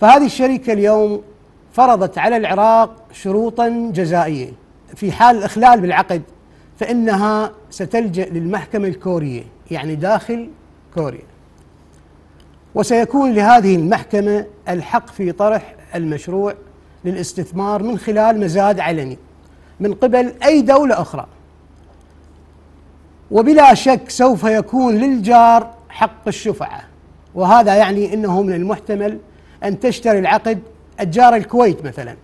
فهذه الشركة اليوم فرضت على العراق شروطا جزائية في حال الإخلال بالعقد فإنها ستلجأ للمحكمة الكورية يعني داخل كوريا وسيكون لهذه المحكمة الحق في طرح المشروع للاستثمار من خلال مزاد علني من قبل أي دولة أخرى وبلا شك سوف يكون للجار حق الشفعة وهذا يعني أنه من المحتمل أن تشتري العقد أجار الكويت مثلا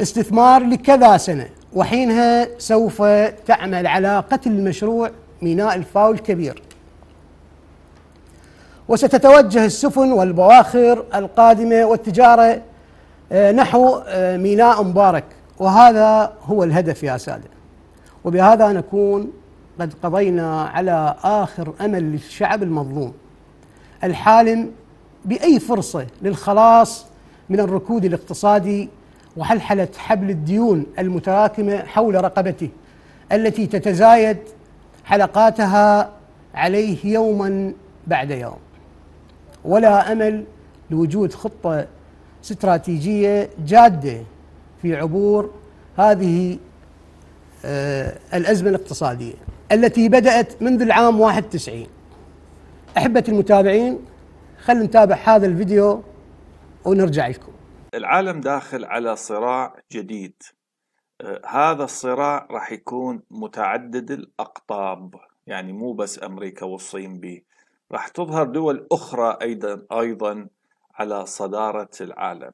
استثمار لكذا سنة وحينها سوف تعمل على قتل المشروع ميناء الفاول الكبير وستتوجه السفن والبواخر القادمة والتجارة آه، نحو آه، ميناء مبارك وهذا هو الهدف يا سادة وبهذا نكون قد قضينا على آخر أمل للشعب المظلوم الحالم باي فرصه للخلاص من الركود الاقتصادي وحلحله حبل الديون المتراكمه حول رقبته التي تتزايد حلقاتها عليه يوما بعد يوم ولا امل لوجود خطه استراتيجيه جاده في عبور هذه آه، الازمه الاقتصاديه التي بدات منذ العام 91 احبه المتابعين خلينا نتابع هذا الفيديو ونرجع لكم العالم داخل على صراع جديد آه، هذا الصراع راح يكون متعدد الأقطاب يعني مو بس أمريكا والصين به راح تظهر دول أخرى أيضا أيضا على صدارة العالم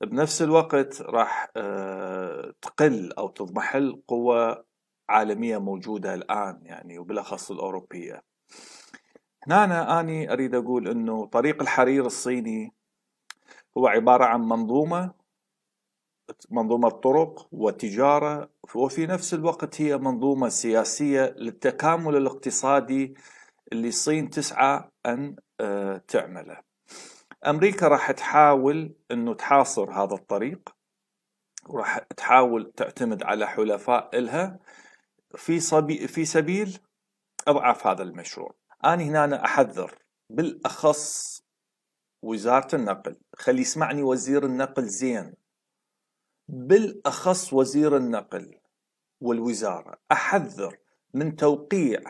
بنفس الوقت راح آه، تقل أو تضمحل قوى عالمية موجودة الآن يعني وبالأخص الأوروبية هنا أنا, أني أريد أقول أنه طريق الحرير الصيني هو عبارة عن منظومة منظومة طرق وتجارة وفي نفس الوقت هي منظومة سياسية للتكامل الاقتصادي اللي الصين تسعى أن آه، تعمله أمريكا راح تحاول أنه تحاصر هذا الطريق وراح تحاول تعتمد على حلفاء إلها في, صبي في سبيل أضعاف هذا المشروع أنا هنا أنا أحذر بالأخص وزارة النقل خلي يسمعني وزير النقل زين بالأخص وزير النقل والوزارة أحذر من توقيع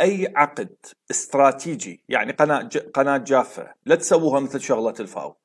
أي عقد استراتيجي يعني قناة, قناة جافة لا تسووها مثل شغلة الفاو